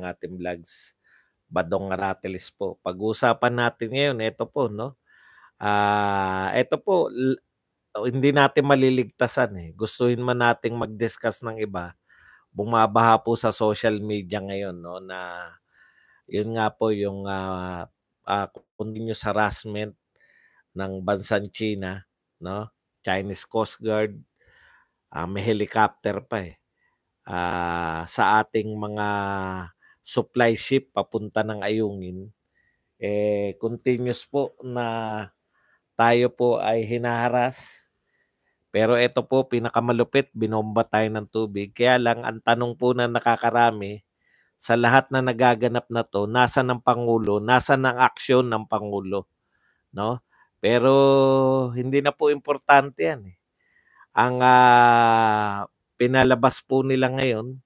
ng ating vlogs. Badong rattles po. Pag-usapan natin ngayon, ito po, no? Ah, uh, ito po, hindi natin maliligtasan eh. Gustuhin man nating mag-discuss ng iba, bumabaha po sa social media ngayon, no? Na, yun nga po, yung uh, ah, uh, ah, continuous harassment ng bansang China, no? Chinese Coast Guard, uh, may helicopter pa eh. Uh, sa ating mga supply ship papunta ng Ayungin, eh, continuous po na tayo po ay hinaharas. Pero ito po, pinakamalupit, binomba tayo ng tubig. Kaya lang, ang tanong po na nakakarami, sa lahat na nagaganap na to, nasa ng Pangulo, nasa ng aksyon ng Pangulo. No? Pero hindi na po importante yan. Eh. Ang uh, pinalabas po nila ngayon,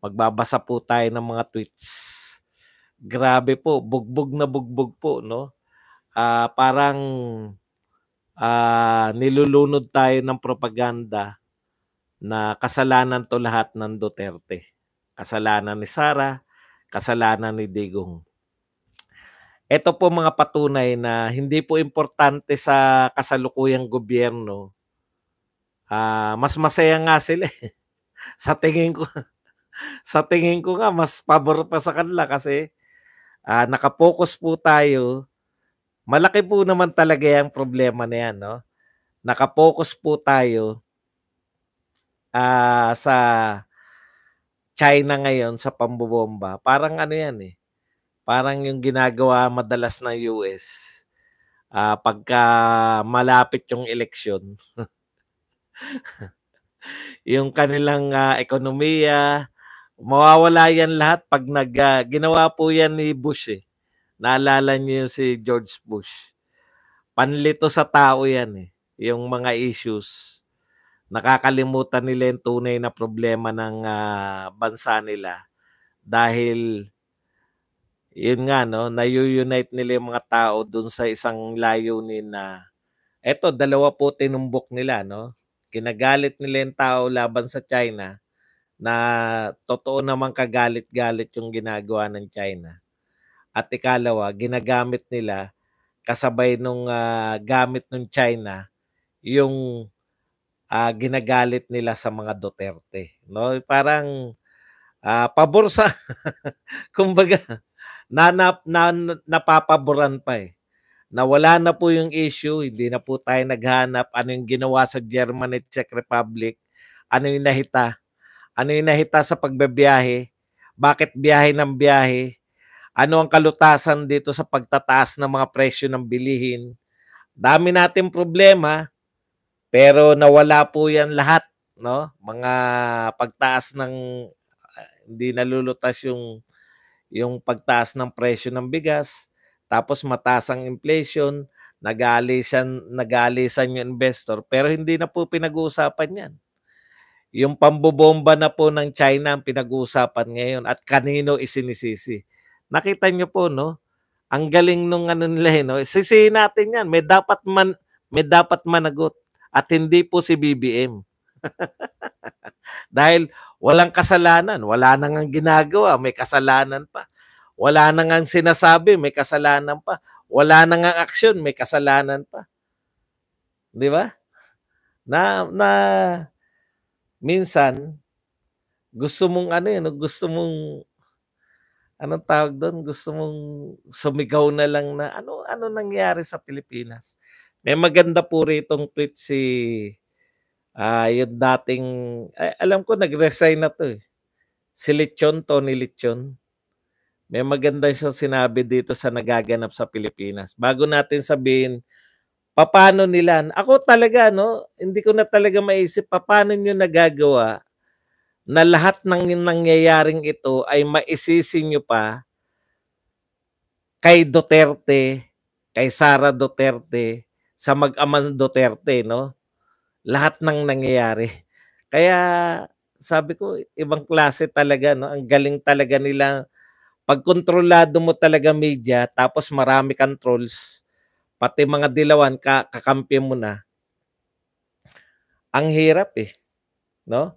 Magbabasa po tayo ng mga tweets. Grabe po, bugbog na bugbog po, no? Uh, parang uh, nilulunod tayo ng propaganda na kasalanan to lahat ng Duterte. Kasalanan ni Sara, kasalanan ni Digong. Ito po mga patunay na hindi po importante sa kasalukuyang gobyerno. Uh, mas masaya nga sila. sa tingin ko, sa tingin ko nga, mas pabor pa sa kanila kasi uh, ah, nakapokus po tayo. Malaki po naman talaga yung problema na yan, no? Nakapokus po tayo uh, sa China ngayon sa pambobomba. Parang ano yan eh. Parang yung ginagawa madalas ng US uh, ah, pagka malapit yung eleksyon. yung kanilang uh, ekonomiya, mawawala yan lahat pag nag, uh, ginawa po yan ni Bush eh. Naalala niyo si George Bush. Panlito sa tao yan eh. Yung mga issues. Nakakalimutan nila yung tunay na problema ng uh, bansa nila. Dahil, yun nga no, nai-unite nila yung mga tao dun sa isang layunin na eto, dalawa po tinumbok nila no. Kinagalit nila yung tao laban sa China na totoo naman kagalit-galit yung ginagawa ng China. At ikalawa, ginagamit nila kasabay nung uh, gamit ng China yung uh, ginagalit nila sa mga Duterte. No? Parang uh, pabor sa kumbaga na, na, na, napapaboran pa eh. Nawala na po yung issue, hindi na po tayo naghanap ano yung ginawa sa Germany at Czech Republic, ano yung nahita. Ano yung nahita sa pagbebiyahe? Bakit biyahe ng biyahe? Ano ang kalutasan dito sa pagtataas ng mga presyo ng bilihin? Dami natin problema, pero nawala po yan lahat, no? Mga pagtaas ng uh, hindi nalulutas yung yung pagtaas ng presyo ng bigas, tapos mataas ang inflation, nagalisan nagalisan yung investor pero hindi na po pinag-uusapan 'yan. Yung pambobomba na po ng China ang pinag-uusapan ngayon at kanino isinisisi. Nakita nyo po, no? Ang galing nung ano nila, eh, no? Sisihin natin yan. May dapat, man, may dapat managot. At hindi po si BBM. Dahil walang kasalanan. Wala nang ang ginagawa. May kasalanan pa. Wala nang ang sinasabi. May kasalanan pa. Wala nang ang aksyon. May kasalanan pa. Di ba? Na, na, minsan, gusto mong ano yun, eh, gusto mong, anong tawag doon? Gusto mong sumigaw na lang na, ano, ano nangyari sa Pilipinas? May maganda po itong tweet si, uh, yung dating, ay, alam ko nag-resign na to eh. Si Lechon, Tony Lechon. May maganda siya sinabi dito sa nagaganap sa Pilipinas. Bago natin sabihin, paano nila. Ako talaga, no, hindi ko na talaga maisip paano nyo nagagawa na lahat ng nangyayaring ito ay maisisi nyo pa kay Duterte, kay Sara Duterte, sa mag-ama Duterte, no? Lahat ng nangyayari. Kaya sabi ko, ibang klase talaga, no? Ang galing talaga nila. Pag kontrolado mo talaga media, tapos marami controls, pati mga dilawan, ka kakampi mo na. Ang hirap eh. No?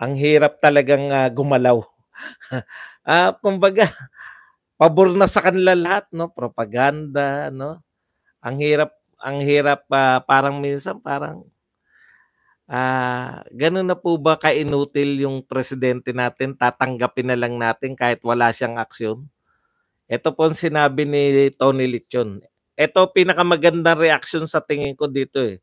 Ang hirap talagang uh, gumalaw. uh, kumbaga, pabor na sa kanila lahat, no? Propaganda, no? Ang hirap, ang hirap uh, parang minsan parang Ah, uh, ganun na po ba kainutil yung presidente natin? Tatanggapin na lang natin kahit wala siyang aksyon? Ito po ang sinabi ni Tony Lichon. Ito pinakamagandang reaction sa tingin ko dito eh.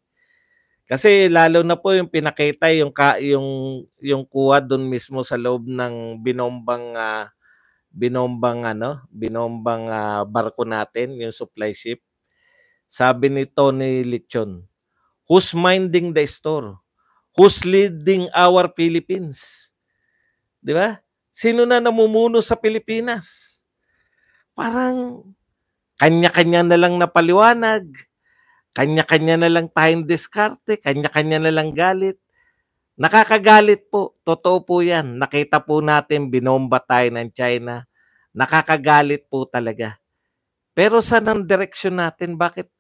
Kasi lalo na po yung pinakita yung ka, yung yung kuha doon mismo sa loob ng binombang uh, binombang ano, binombang uh, barko natin, yung supply ship. Sabi ni Tony Lichon, who's minding the store? Who's leading our Philippines? 'Di ba? Sino na namumuno sa Pilipinas? Parang kanya-kanya na lang napaliwanag. Kanya-kanya na lang tayong diskarte. Kanya-kanya na lang galit. Nakakagalit po. Totoo po yan. Nakita po natin, binomba tayo ng China. Nakakagalit po talaga. Pero saan ang direksyon natin? Bakit,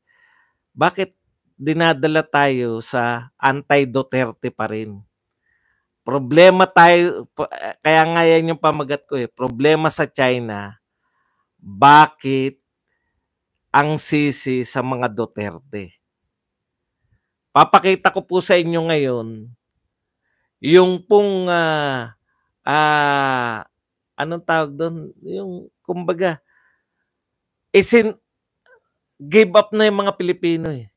bakit dinadala tayo sa anti-Duterte pa rin? Problema tayo, kaya nga yan yung pamagat ko eh, problema sa China, bakit ang sisi sa mga Duterte. Papakita ko po sa inyo ngayon yung pong uh, uh, anong tawag doon? Yung kumbaga isin give up na yung mga Pilipino eh.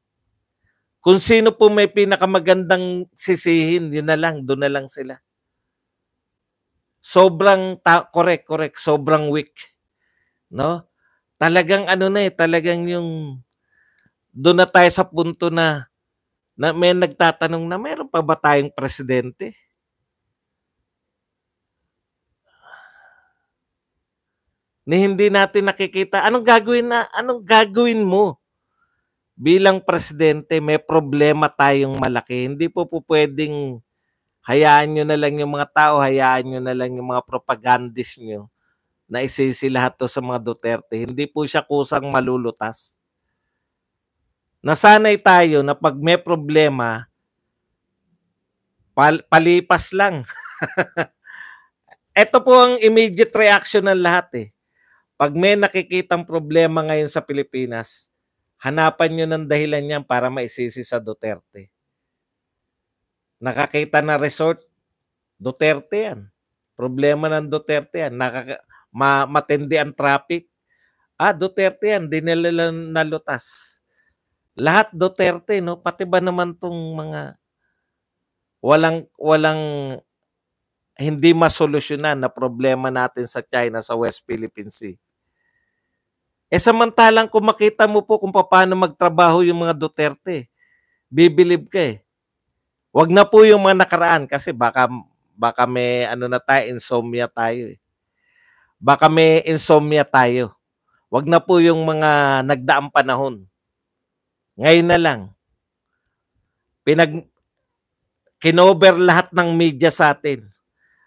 Kung sino po may pinakamagandang sisihin, yun na lang, doon na lang sila. Sobrang ta- correct, correct, sobrang weak. No? talagang ano na eh, talagang yung doon na tayo sa punto na na may nagtatanong na meron pa ba tayong presidente? Ni hindi natin nakikita. Anong gagawin na anong gagawin mo? Bilang presidente, may problema tayong malaki. Hindi po po pwedeng hayaan nyo na lang yung mga tao, hayaan nyo na lang yung mga propagandist nyo na isisi lahat to sa mga Duterte. Hindi po siya kusang malulutas. Nasanay tayo na pag may problema, pal- palipas lang. Ito po ang immediate reaction ng lahat eh. Pag may nakikitang problema ngayon sa Pilipinas, hanapan nyo ng dahilan niyan para maisisi sa Duterte. Nakakita na resort, Duterte yan. Problema ng Duterte yan. Nakaka- ma- matindi ang traffic. Ah, Duterte yan, di nila nalutas. Lahat Duterte, no? Pati ba naman tong mga walang walang hindi masolusyonan na problema natin sa China sa West Philippine Sea. Eh samantalang kung makita mo po kung paano magtrabaho yung mga Duterte, bibilib ka eh. Huwag na po yung mga nakaraan kasi baka, baka may ano na tayo, insomnia tayo eh baka may insomnia tayo. Wag na po yung mga nagdaang panahon. Ngayon na lang. Pinag kinover lahat ng media sa atin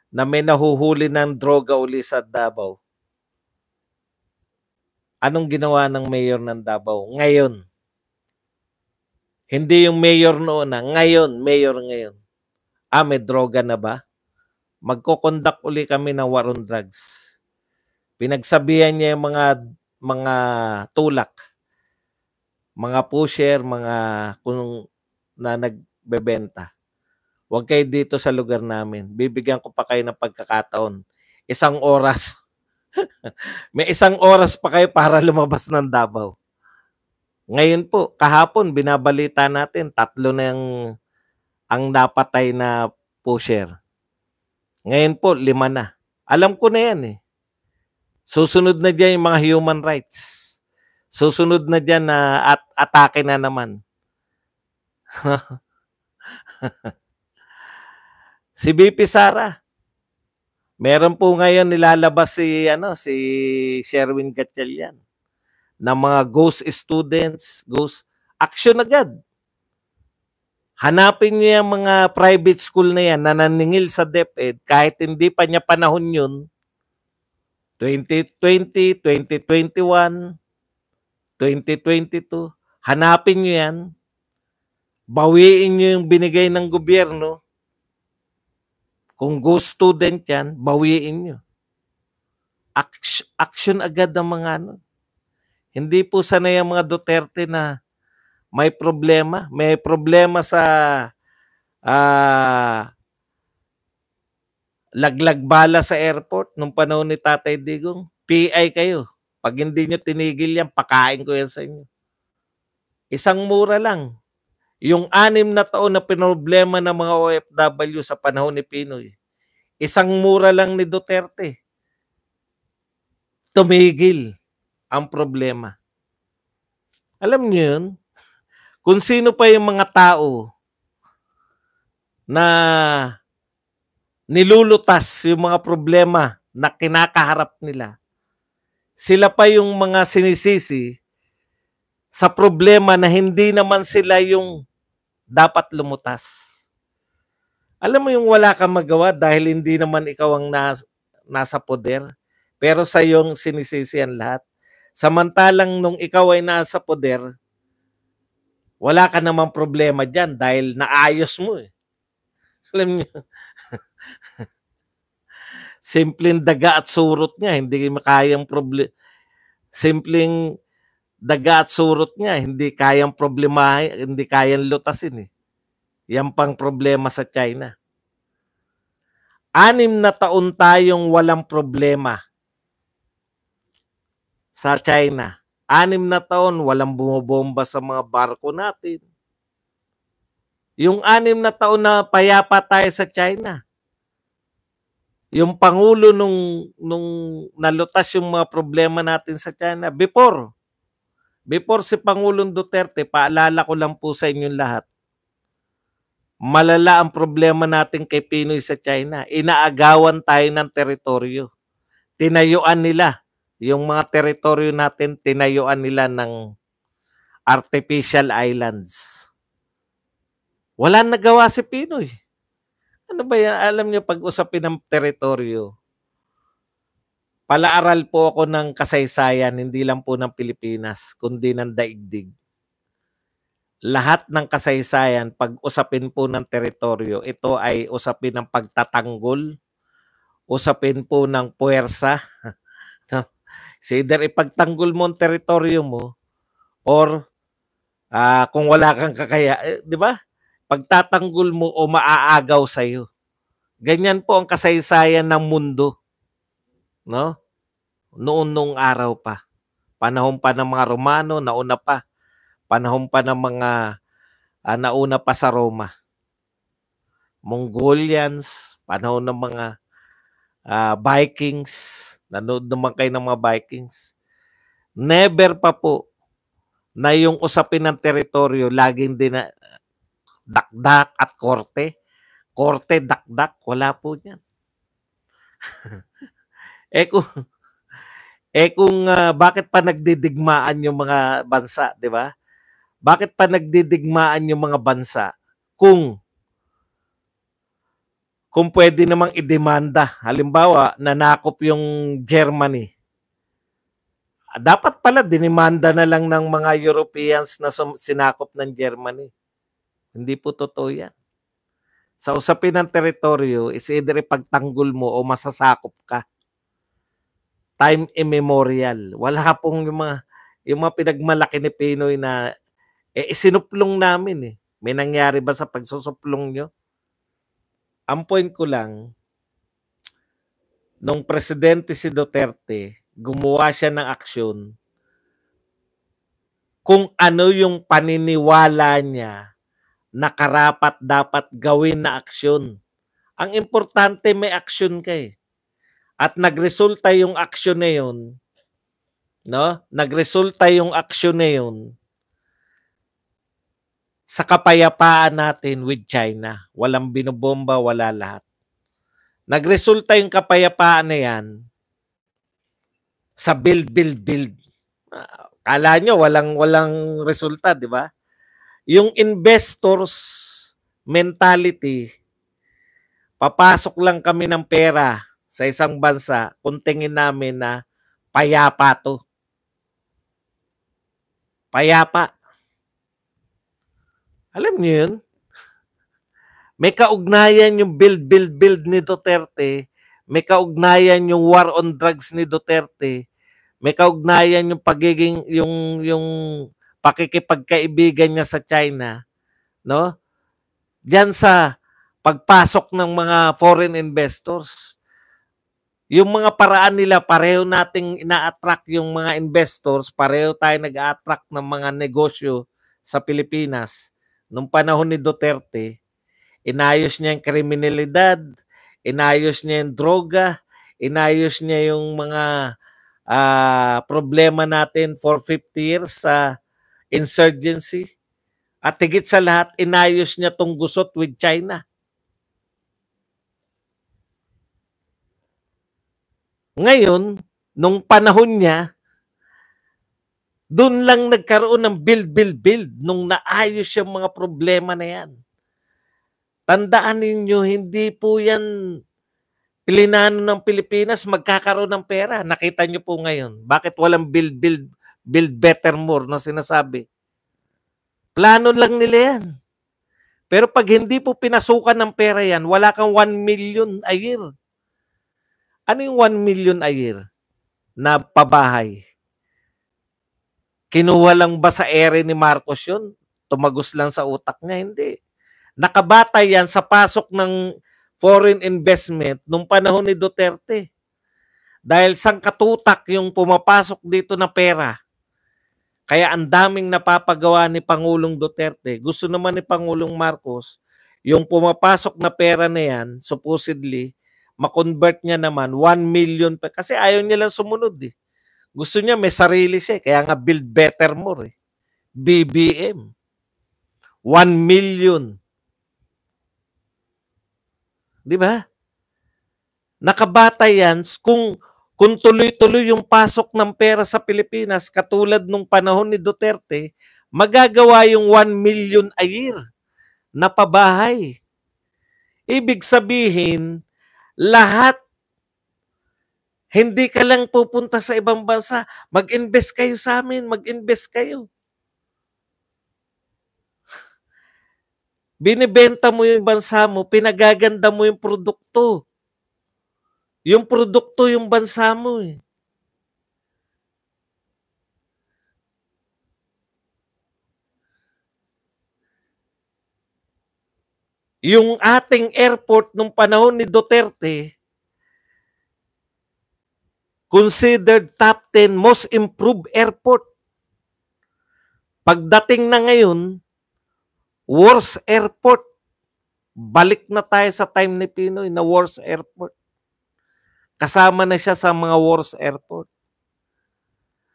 na may nahuhuli ng droga uli sa Davao. Anong ginawa ng mayor ng Davao ngayon? Hindi yung mayor noon na, ah. ngayon, mayor ngayon. Ah, may droga na ba? Magkoconduct uli kami ng war on drugs Pinagsabihan niya yung mga mga tulak, mga pusher, mga kung na nagbebenta. Huwag kayo dito sa lugar namin. Bibigyan ko pa kayo ng pagkakataon. Isang oras. May isang oras pa kayo para lumabas ng Davao. Ngayon po, kahapon binabalita natin tatlo na yung, ang napatay na pusher. Ngayon po, lima na. Alam ko na yan eh. Susunod na dyan yung mga human rights. Susunod na dyan na uh, at atake na naman. si BP Sara. Meron po ngayon nilalabas si ano si Sherwin Gatchalian na mga ghost students, ghost action agad. Hanapin niya yung mga private school na yan na naningil sa DepEd kahit hindi pa niya panahon yun 2020, 2021, 2022. Hanapin nyo yan. Bawiin nyo yung binigay ng gobyerno. Kung go student yan, bawiin nyo. Action, agad ng mga ano. Hindi po sana yung mga Duterte na may problema. May problema sa uh, laglag bala sa airport nung panahon ni Tatay Digong. PI kayo. Pag hindi nyo tinigil yan, pakain ko yan sa inyo. Isang mura lang. Yung anim na taon na pinoblema ng mga OFW sa panahon ni Pinoy, isang mura lang ni Duterte. Tumigil ang problema. Alam niyo yun? Kung sino pa yung mga tao na nilulutas yung mga problema na kinakaharap nila. Sila pa yung mga sinisisi sa problema na hindi naman sila yung dapat lumutas. Alam mo yung wala kang magawa dahil hindi naman ikaw ang nas, nasa poder, pero sa yung sinisisi ang lahat. Samantalang nung ikaw ay nasa poder, wala ka namang problema dyan dahil naayos mo eh. Alam niyo, Simpleng daga at surot niya, hindi makayang problem simpleng daga at surot niya, hindi kayang problema, hindi kayang lutasin eh. Yan pang problema sa China. Anim na taon tayong walang problema sa China. Anim na taon walang bumobomba sa mga barko natin. Yung anim na taon na payapa tayo sa China, yung pangulo nung nung nalutas yung mga problema natin sa China before before si Pangulong Duterte paalala ko lang po sa inyong lahat malala ang problema natin kay Pinoy sa China inaagawan tayo ng teritoryo tinayuan nila yung mga teritoryo natin tinayuan nila ng artificial islands wala nagawa si Pinoy ano ba yan? Alam niyo, pag usapin ng teritoryo, palaaral po ako ng kasaysayan, hindi lang po ng Pilipinas, kundi ng daigdig. Lahat ng kasaysayan, pag usapin po ng teritoryo, ito ay usapin ng pagtatanggol, usapin po ng puwersa. no? So either ipagtanggol mo ang teritoryo mo or uh, kung wala kang kakaya, eh, di ba? pagtatanggol mo o maaagaw sa iyo. Ganyan po ang kasaysayan ng mundo. No? Noon nung araw pa. Panahon pa ng mga Romano, nauna pa. Panahon pa ng mga uh, nauna pa sa Roma. Mongolians, panahon ng mga uh, Vikings, nanood naman kayo ng mga Vikings. Never pa po na yung usapin ng teritoryo laging din dakdak at korte. Korte, dakdak, wala po niyan. eh kung, eh kung uh, bakit pa nagdidigmaan yung mga bansa, di ba? Bakit pa nagdidigmaan yung mga bansa kung kung pwede namang idemanda. Halimbawa, nanakop yung Germany. Dapat pala dinimanda na lang ng mga Europeans na sinakop ng Germany. Hindi po totoo yan. Sa usapin ng teritoryo is either ipagtanggol mo o masasakop ka. Time immemorial. Wala pong yung mga, yung mga pinagmalaki ni Pinoy na eh, isinuplong namin eh. May nangyari ba sa pagsusuplong nyo? Ang point ko lang, nung presidente si Duterte, gumawa siya ng aksyon kung ano yung paniniwala niya na karapat dapat gawin na aksyon. Ang importante may aksyon ka eh. At nagresulta yung aksyon na yun, no? Nagresulta yung aksyon na yun sa kapayapaan natin with China. Walang binobomba, wala lahat. Nagresulta yung kapayapaan na yan sa build, build, build. Ah, kala nyo, walang, walang resulta, di ba? yung investors mentality, papasok lang kami ng pera sa isang bansa kung tingin namin na payapa to. Payapa. Alam niyo yun? May kaugnayan yung build, build, build ni Duterte. May kaugnayan yung war on drugs ni Duterte. May kaugnayan yung pagiging, yung, yung pakikipagkaibigan niya sa China, no? Diyan sa pagpasok ng mga foreign investors. Yung mga paraan nila, pareho nating ina-attract yung mga investors, pareho tayo nag-attract ng mga negosyo sa Pilipinas. Nung panahon ni Duterte, inayos niya yung kriminalidad, inayos niya yung droga, inayos niya yung mga uh, problema natin for 50 years sa uh, insurgency. At higit sa lahat, inayos niya tong gusot with China. Ngayon, nung panahon niya, doon lang nagkaroon ng build, build, build nung naayos yung mga problema na yan. Tandaan ninyo, hindi po yan pilinano ng Pilipinas, magkakaroon ng pera. Nakita nyo po ngayon. Bakit walang build, build, Build better more na sinasabi. Plano lang nila yan. Pero pag hindi po pinasukan ng pera yan, wala kang 1 million a year. Ano yung 1 million a year na pabahay? Kinuha lang ba sa ere ni Marcos yun? Tumagos lang sa utak niya? Hindi. Nakabatay yan sa pasok ng foreign investment nung panahon ni Duterte. Dahil sang katutak yung pumapasok dito na pera kaya ang daming napapagawa ni Pangulong Duterte. Gusto naman ni Pangulong Marcos, yung pumapasok na pera na yan, supposedly, makonvert niya naman 1 million pa. Kasi ayaw niya lang sumunod eh. Gusto niya may sarili siya. Eh. Kaya nga build better more eh. BBM. 1 million. Di ba? Nakabatay yan kung kung tuloy-tuloy yung pasok ng pera sa Pilipinas, katulad nung panahon ni Duterte, magagawa yung 1 million a year na pabahay. Ibig sabihin, lahat hindi ka lang pupunta sa ibang bansa. Mag-invest kayo sa amin. Mag-invest kayo. Binibenta mo yung bansa mo, pinagaganda mo yung produkto. Yung produkto, yung bansa mo eh. Yung ating airport nung panahon ni Duterte, considered top 10 most improved airport. Pagdating na ngayon, worst airport. Balik na tayo sa time ni Pinoy na worst airport. Kasama na siya sa mga worst airport.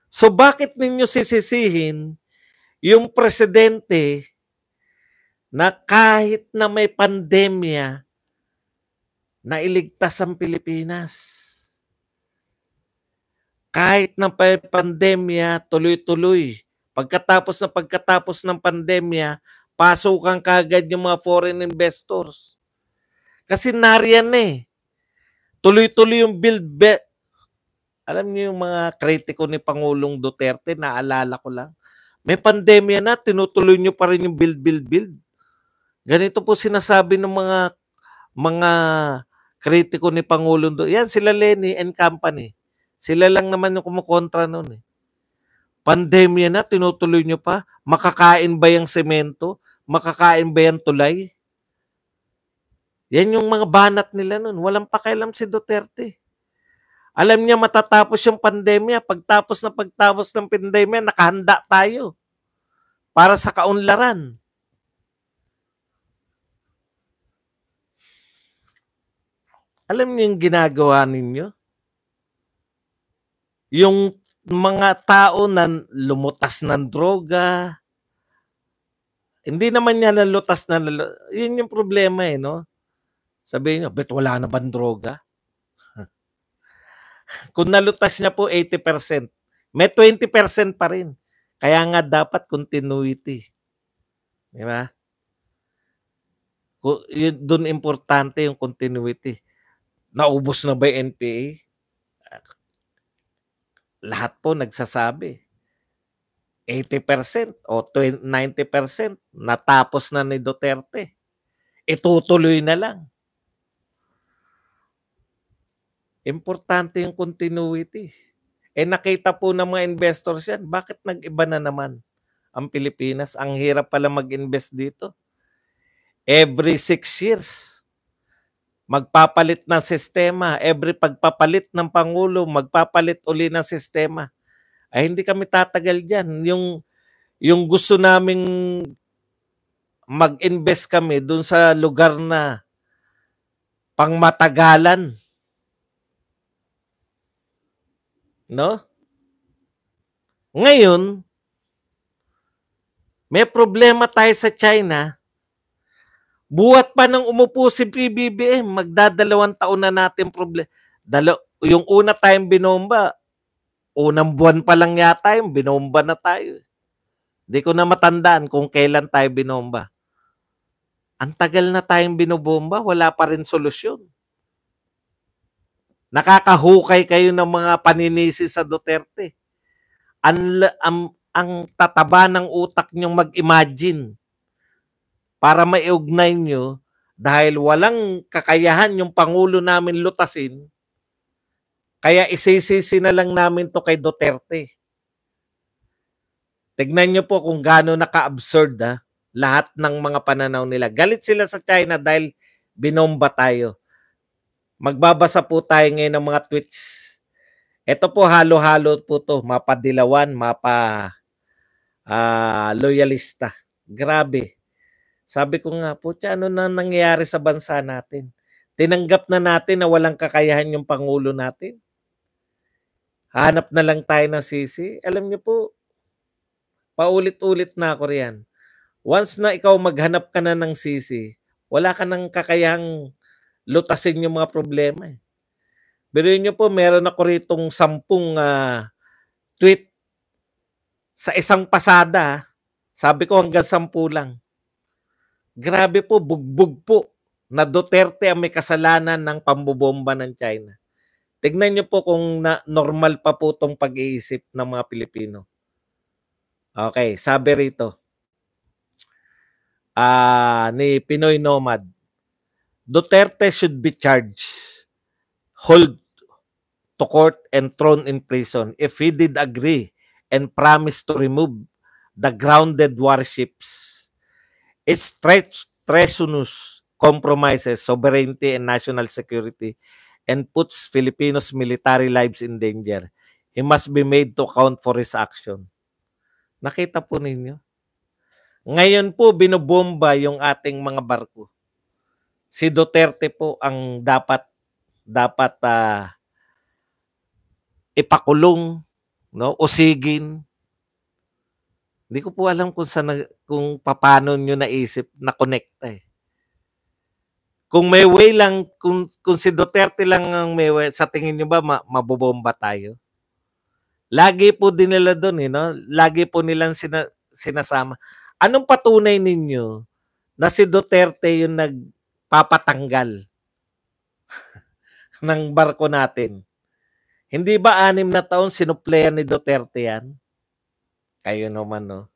So bakit ninyo sisisihin yung presidente na kahit na may pandemya, nailigtas ang Pilipinas? Kahit na may pandemya, tuloy-tuloy. Pagkatapos na pagkatapos ng pandemya, pasukan kagad yung mga foreign investors. Kasi nariyan eh. Tuloy-tuloy yung build bet. Alam niyo yung mga kritiko ni Pangulong Duterte, naalala ko lang. May pandemya na, tinutuloy niyo pa rin yung build, build, build. Ganito po sinasabi ng mga mga kritiko ni Pangulong Duterte. Yan, sila Lenny and company. Sila lang naman yung kumukontra noon eh. Pandemya na, tinutuloy niyo pa. Makakain ba yung semento? Makakain ba yung tulay? Yan yung mga banat nila nun. Walang pakialam si Duterte. Alam niya matatapos yung pandemya. Pagtapos na pagtapos ng pandemya, nakahanda tayo para sa kaunlaran. Alam niyo yung ginagawa ninyo? Yung mga tao na lumutas ng droga, hindi naman niya nalutas na, yun yung problema eh, no? Sabi niyo, bet wala na bang droga? Kung nalutas niya po 80%, may 20% pa rin. Kaya nga dapat continuity. Di ba? Doon importante yung continuity. Naubos na ba yung NPA? Lahat po nagsasabi. 80% o 90% natapos na ni Duterte. Itutuloy na lang. Importante yung continuity. Eh nakita po ng mga investors yan, bakit nag-iba na naman ang Pilipinas? Ang hirap pala mag-invest dito. Every six years, magpapalit ng sistema. Every pagpapalit ng Pangulo, magpapalit uli ng sistema. Ay hindi kami tatagal dyan. Yung, yung gusto naming mag-invest kami dun sa lugar na pangmatagalan No? Ngayon, may problema tayo sa China. Buhat pa ng umupo si PBBM, magdadalawang taon na natin problema. Dalo, yung una tayong binomba, unang buwan pa lang yata yung binomba na tayo. Hindi ko na matandaan kung kailan tayo binomba. Ang tagal na tayong binobomba, wala pa rin solusyon. Nakakahukay kayo ng mga paninisi sa Duterte. Ang, ang, ang tataba ng utak niyong mag-imagine para maiugnay niyo dahil walang kakayahan yung Pangulo namin lutasin, kaya isisisi na lang namin to kay Duterte. Tignan niyo po kung gaano naka-absurd ha, ah, lahat ng mga pananaw nila. Galit sila sa China dahil binomba tayo. Magbabasa po tayo ngayon ng mga tweets. Ito po halo-halo po to, mapadilawan, mapa uh, loyalista. Grabe. Sabi ko nga po, ano na nangyayari sa bansa natin? Tinanggap na natin na walang kakayahan yung Pangulo natin. Hanap na lang tayo ng sisi. Alam niyo po, paulit-ulit na ako riyan. Once na ikaw maghanap ka na ng sisi, wala ka ng kakayahang lutasin yung mga problema. Eh. Biruin nyo po, meron ako ritong sampung uh, tweet sa isang pasada. Ah. Sabi ko hanggang sampu lang. Grabe po, bugbog po na Duterte ang may kasalanan ng pambobomba ng China. Tignan nyo po kung na, normal pa po itong pag-iisip ng mga Pilipino. Okay, sabi rito uh, ni Pinoy Nomad. Duterte should be charged, hold to court and thrown in prison if he did agree and promise to remove the grounded warships. It's tre treasonous compromises sovereignty and national security and puts Filipinos' military lives in danger. He must be made to account for his action. Nakita po ninyo? Ngayon po, binubomba yung ating mga barko si Duterte po ang dapat dapat uh, ipakulong no o usigin hindi ko po alam kung sa kung paano niyo naisip na connect eh kung may way lang kung kung si Duterte lang ang may way, sa tingin niyo ba ma, mabobomba tayo lagi po din nila doon eh no lagi po nilang sina, sinasama anong patunay ninyo na si Duterte yung nag papatanggal ng barko natin. Hindi ba anim na taon sinupleyan ni Duterte yan? Kayo naman, no?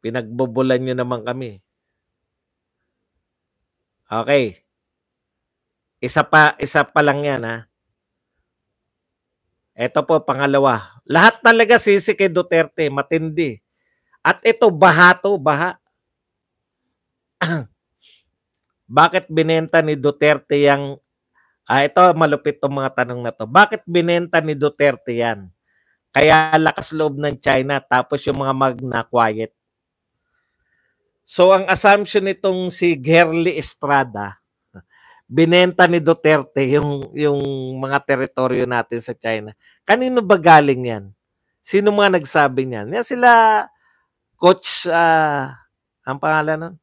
Pinagbobolan nyo naman kami. Okay. Isa pa, isa pa lang yan, ha? Ito po, pangalawa. Lahat talaga sisi kay Duterte, matindi. At ito, baha to, baha. Bakit binenta ni Duterte yang Ah, ito malupit tong mga tanong na to. Bakit binenta ni Duterte 'yan? Kaya lakas loob ng China tapos yung mga magna quiet. So ang assumption nitong si Gerly Estrada, binenta ni Duterte yung yung mga teritoryo natin sa China. Kanino ba galing 'yan? Sino mga nagsabi niyan? Yan sila Coach uh, ang pangalan nun?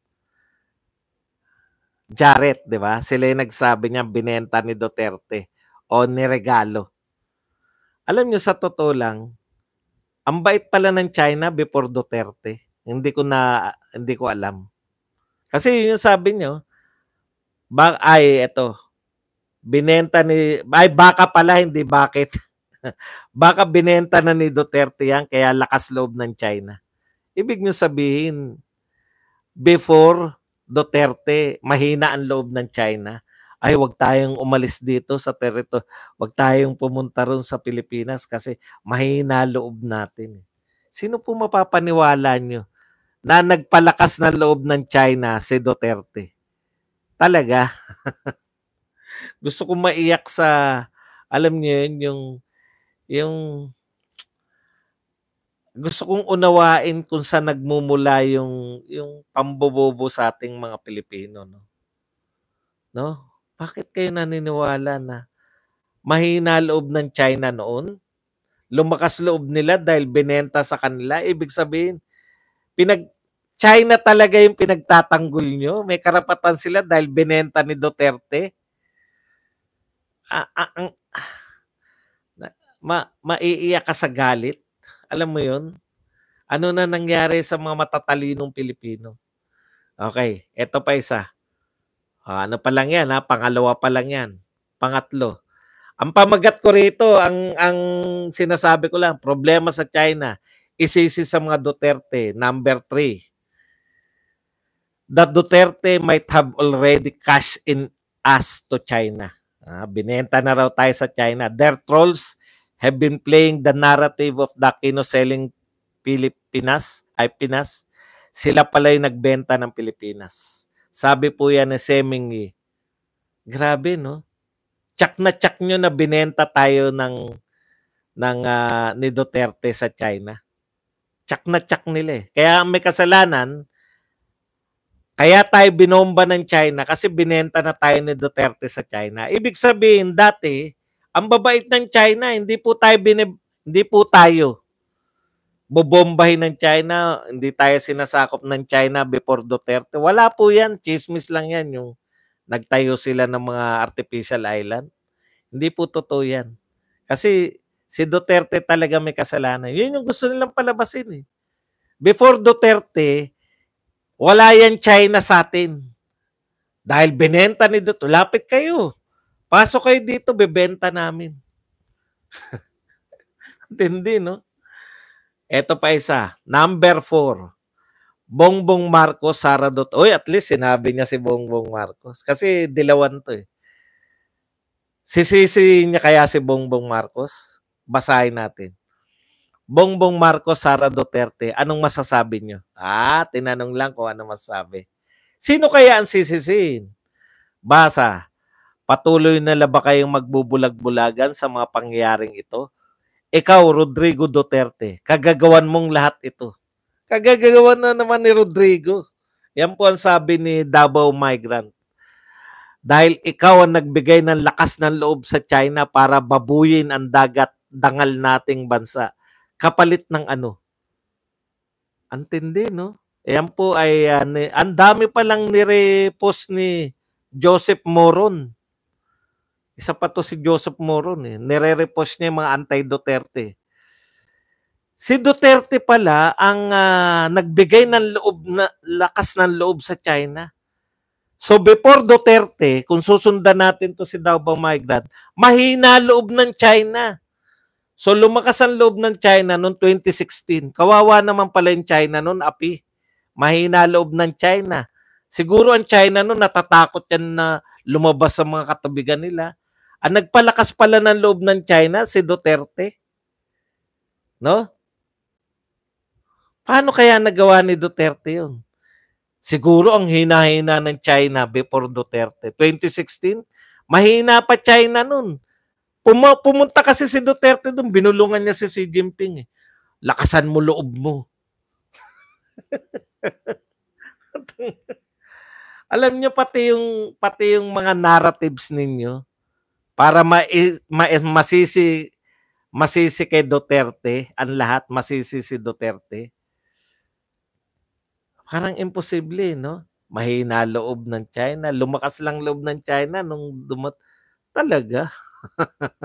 Jaret, di ba? Sila yung nagsabi niya binenta ni Duterte o niregalo. Alam nyo, sa totoo lang, ang bait pala ng China before Duterte. Hindi ko na hindi ko alam. Kasi yun yung sabi nyo, bak ay eto binenta ni ay baka pala hindi bakit baka binenta na ni Duterte yan kaya lakas loob ng China ibig nyo sabihin before Duterte, mahina ang loob ng China. Ay, wag tayong umalis dito sa terito. Wag tayong pumunta ron sa Pilipinas kasi mahina loob natin. Eh. Sino po mapapaniwala nyo na nagpalakas ng loob ng China si Duterte? Talaga? Gusto kong maiyak sa, alam niyo yun, yung, yung gusto kong unawain kung saan nagmumula yung yung pambobobo sa ating mga Pilipino no. No? Bakit kayo naniniwala na mahina loob ng China noon? Lumakas loob nila dahil binenta sa kanila. Ibig sabihin, pinag China talaga yung pinagtatanggol nyo. May karapatan sila dahil binenta ni Duterte. Ah, ah, ah. Ma, maiiyak ka sa galit alam mo yon Ano na nangyari sa mga matatalinong Pilipino? Okay, eto pa isa. Uh, ano pa lang yan, ha? pangalawa pa lang yan. Pangatlo. Ang pamagat ko rito, ang, ang sinasabi ko lang, problema sa China, isisi sa mga Duterte, number three. That Duterte might have already cash in us to China. Ah, binenta na raw tayo sa China. Their trolls have been playing the narrative of Dakino selling Pilipinas, ay Pinas, sila pala yung nagbenta ng Pilipinas. Sabi po yan ni Semingi, grabe no? Chak na chak nyo na binenta tayo ng, ng uh, ni Duterte sa China. Chak na chak nila eh. Kaya may kasalanan, kaya tayo binomba ng China kasi binenta na tayo ni Duterte sa China. Ibig sabihin, dati, ang babait ng China, hindi po tayo binib- hindi po tayo bobombahin ng China, hindi tayo sinasakop ng China before Duterte. Wala po yan, chismis lang yan yung nagtayo sila ng mga artificial island. Hindi po totoo yan. Kasi si Duterte talaga may kasalanan. Yun yung gusto nilang palabasin eh. Before Duterte, wala yan China sa atin. Dahil binenta ni Duterte, lapit kayo. Pasok kayo dito, bebenta namin. Tindi, no? Ito pa isa. Number four. Bongbong Marcos, Sara Dot. Oy, at least sinabi niya si Bongbong Marcos. Kasi dilawan to eh. Sisisi niya kaya si Bongbong Marcos? Basahin natin. Bongbong Marcos, Sara Duterte, anong masasabi niyo? Ah, tinanong lang ko ano masasabi. Sino kaya ang sisisin? Basa. Patuloy na laba kayong magbubulag-bulagan sa mga pangyayaring ito? Ikaw, Rodrigo Duterte, kagagawan mong lahat ito. Kagagawan na naman ni Rodrigo. Yan po ang sabi ni Davao Migrant. Dahil ikaw ang nagbigay ng lakas ng loob sa China para babuyin ang dagat dangal nating bansa. Kapalit ng ano? Antindi, no? Yan po ay uh, ang dami pa lang nire-post ni Joseph Moron. Isa pa to si Joseph Moron eh. Nire-repost niya yung mga anti-Duterte. Si Duterte pala ang uh, nagbigay ng loob na lakas ng loob sa China. So before Duterte, kung susundan natin to si Daubang Maigdat, mahina loob ng China. So lumakas ang loob ng China noong 2016. Kawawa naman pala yung China noon, api. Mahina loob ng China. Siguro ang China noon natatakot yan na lumabas sa mga katabigan nila. Ang ah, nagpalakas pala ng loob ng China, si Duterte. No? Paano kaya nagawa ni Duterte yun? Siguro ang hina-hina ng China before Duterte. 2016, mahina pa China nun. Pum- pumunta kasi si Duterte dun, binulungan niya si Xi Jinping. Eh. Lakasan mo loob mo. Alam niyo pati yung pati yung mga narratives ninyo, para ma, ma eh, masisi masisi kay Duterte, ang lahat masisi si Duterte. Parang imposible, no? Mahina loob ng China. Lumakas lang loob ng China nung dumat. Talaga?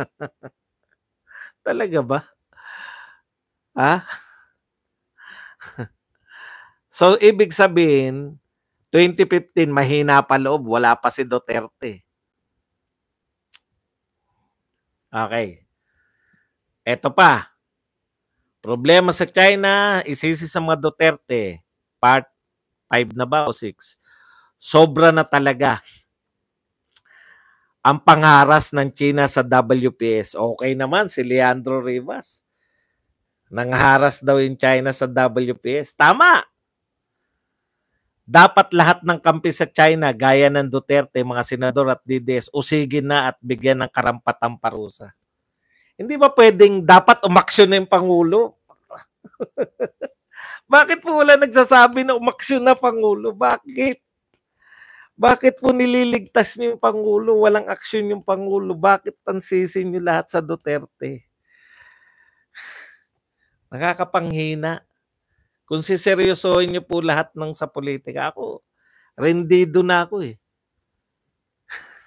Talaga ba? Ha? so, ibig sabihin, 2015, mahina pa loob, wala pa si Duterte. Okay. Ito pa. Problema sa China, isisi sa mga Duterte. Part 5 na ba o 6? Sobra na talaga. Ang pangaras ng China sa WPS. Okay naman si Leandro Rivas. Nangharas daw yung China sa WPS. Tama dapat lahat ng kampi sa China gaya ng Duterte, mga senador at DDS usigin na at bigyan ng karampatang parusa. Hindi ba pwedeng dapat umaksyon na yung Pangulo? Bakit po wala nagsasabi na umaksyon na Pangulo? Bakit? Bakit po nililigtas niyo yung Pangulo? Walang aksyon yung Pangulo. Bakit tansisin niyo lahat sa Duterte? Nakakapanghina. Kung siseryosohin niyo po lahat ng sa politika, ako, rendido na ako eh.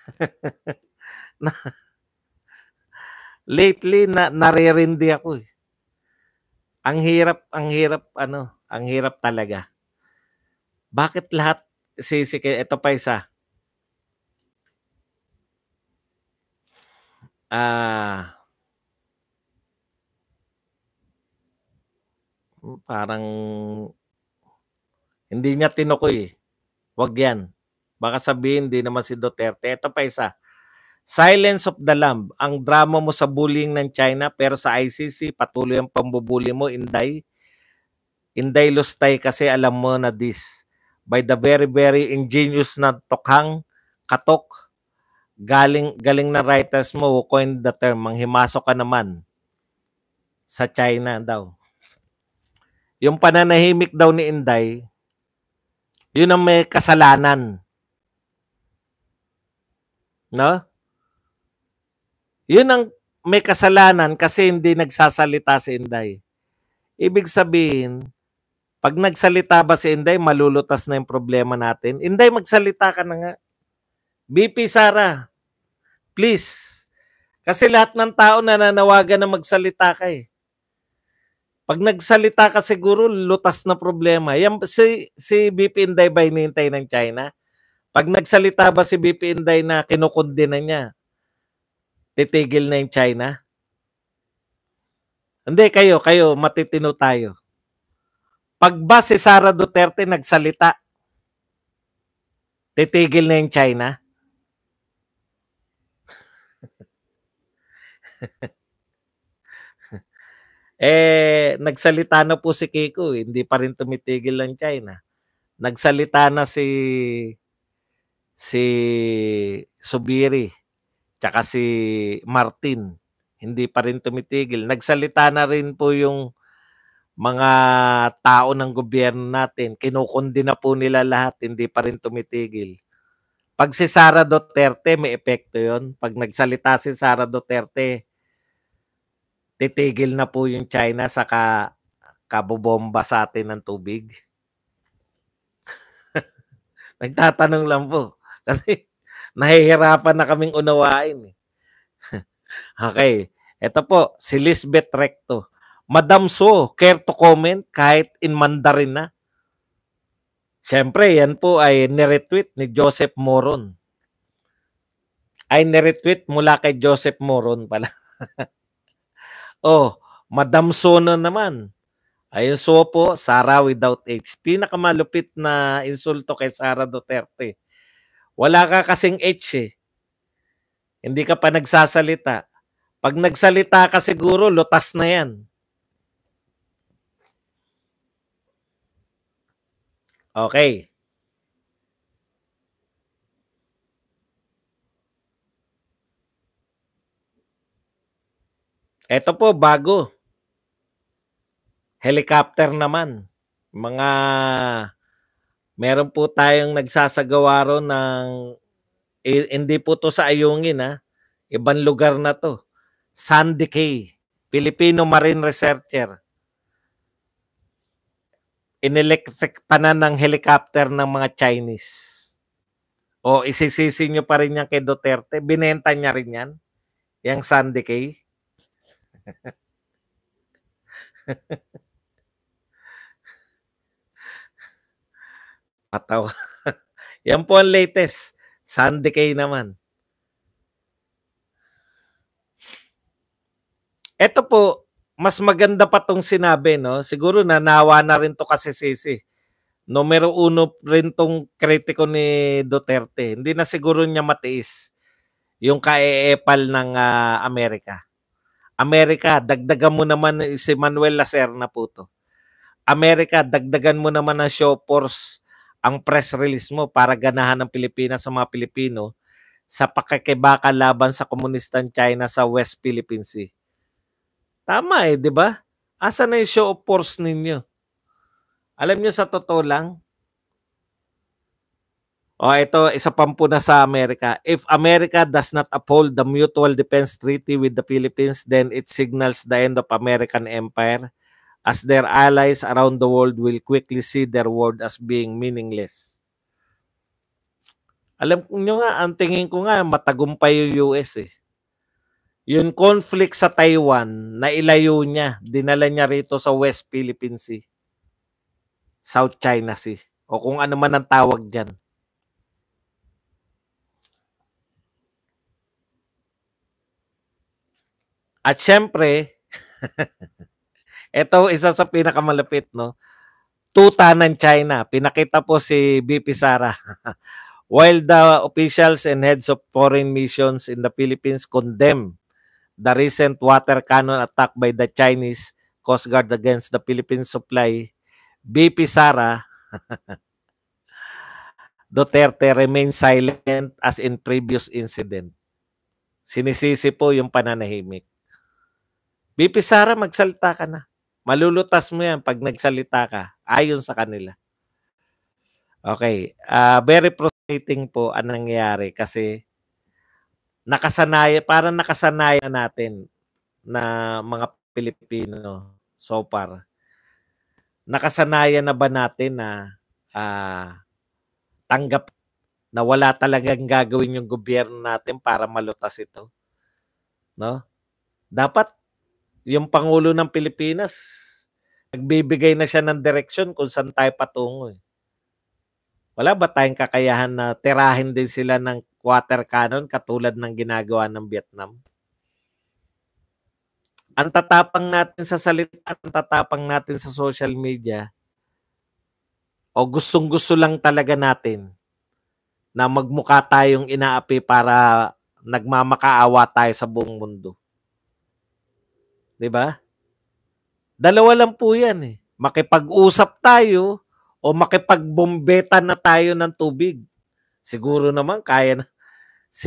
na, lately na naririndi ako eh. Ang hirap, ang hirap ano, ang hirap talaga. Bakit lahat sisike? Ito pa isa. Ah, uh, parang hindi niya tinukoy. Eh. Wag yan. Baka sabihin, hindi naman si Duterte. Ito pa isa. Silence of the Lamb, ang drama mo sa bullying ng China pero sa ICC patuloy ang pambubuli mo, Inday. Inday Lustay kasi alam mo na this by the very very ingenious na tokhang katok galing galing na writers mo who coined the term manghimasok ka naman sa China daw. Yung pananahimik daw ni Inday, yun ang may kasalanan. No? Yun ang may kasalanan kasi hindi nagsasalita si Inday. Ibig sabihin, pag nagsalita ba si Inday, malulutas na yung problema natin. Inday, magsalita ka na nga. BP Sara, please. Kasi lahat ng tao nananawagan na magsalita ka eh. Pag nagsalita ka siguro, lutas na problema. Yan, si, si BP Inday ba hinihintay ng China? Pag nagsalita ba si BP Inday na kinukundi na niya, titigil na yung China? Hindi, kayo, kayo, matitino tayo. Pag ba si Sara Duterte nagsalita, titigil na yung China? Eh, nagsalita na po si Kiko, eh. hindi pa rin tumitigil ang China. Nagsalita na si si Subiri, tsaka si Martin, hindi pa rin tumitigil. Nagsalita na rin po yung mga tao ng gobyerno natin, kinukundi na po nila lahat, hindi pa rin tumitigil. Pag si Sara Duterte, may epekto yon Pag nagsalita si Sara Duterte, titigil na po yung China sa ka, kabobomba sa atin ng tubig? Nagtatanong lang po. Kasi nahihirapan na kaming unawain. Eh. okay. Ito po, si Lisbeth Recto. Madam So, care to comment kahit in Mandarin na? Siyempre, yan po ay niretweet ni Joseph Moron. Ay niretweet mula kay Joseph Moron pala. Oh, Madam Sono naman. Ayun so po, Sara without H. Pinakamalupit na insulto kay Sara Duterte. Wala ka kasing H eh. Hindi ka pa nagsasalita. Pag nagsalita ka siguro, lutas na yan. Okay. Ito po, bago. Helicopter naman. Mga, meron po tayong nagsasagawa ron ng, eh, hindi po to sa Ayungin ha, ah. ibang lugar na to. Sandy Kay, Filipino Marine Researcher. Inelectric pa na ng helicopter ng mga Chinese. O isisisi nyo pa rin yan kay Duterte. Binenta niya rin yan. Yang Sandy Kay. Ataw. Yan po ang latest. Sunday kay naman. Ito po, mas maganda pa tong sinabi, no? Siguro nanawa na rin to kasi sisi. Numero uno rin tong kritiko ni Duterte. Hindi na siguro niya matiis yung kae ng uh, Amerika. Amerika, dagdagan mo naman si Manuel Lacerna po to. Amerika, dagdagan mo naman ng show force ang press release mo para ganahan ng Pilipinas sa mga Pilipino sa pakikibaka laban sa komunistang China sa West Philippine Sea. Tama eh, di ba? Asa na yung show of force ninyo? Alam nyo sa totoo lang, Oh, ito, isa pang po na sa Amerika. If America does not uphold the mutual defense treaty with the Philippines, then it signals the end of American empire as their allies around the world will quickly see their world as being meaningless. Alam nyo nga, ang tingin ko nga, matagumpay yung US eh. Yung conflict sa Taiwan, nailayo niya, dinala niya rito sa West Philippine Sea, South China Sea, o kung ano man ang tawag dyan. At syempre, ito isa sa pinakamalapit, no? Tuta ng China. Pinakita po si BP Sara. While the officials and heads of foreign missions in the Philippines condemn the recent water cannon attack by the Chinese Coast Guard against the Philippine supply, BP Sara Duterte remains silent as in previous incident. Sinisisi po yung pananahimik. BP Sara, magsalita ka na. Malulutas mo yan pag nagsalita ka ayon sa kanila. Okay. Uh, very frustrating po ang nangyayari kasi nakasanay, parang nakasanay na natin na mga Pilipino so far. Nakasanayan na ba natin na uh, tanggap na wala talagang gagawin yung gobyerno natin para malutas ito? No? Dapat yung Pangulo ng Pilipinas, nagbibigay na siya ng direction kung saan tayo patungo. Eh. Wala ba tayong kakayahan na tirahin din sila ng water cannon katulad ng ginagawa ng Vietnam? Ang tatapang natin sa salita, ang tatapang natin sa social media, o gustong-gusto lang talaga natin na magmukha tayong inaapi para nagmamakaawa tayo sa buong mundo. 'Di ba? Dalawa lang po 'yan eh. Makipag-usap tayo o makipagbombeta na tayo ng tubig. Siguro naman kaya na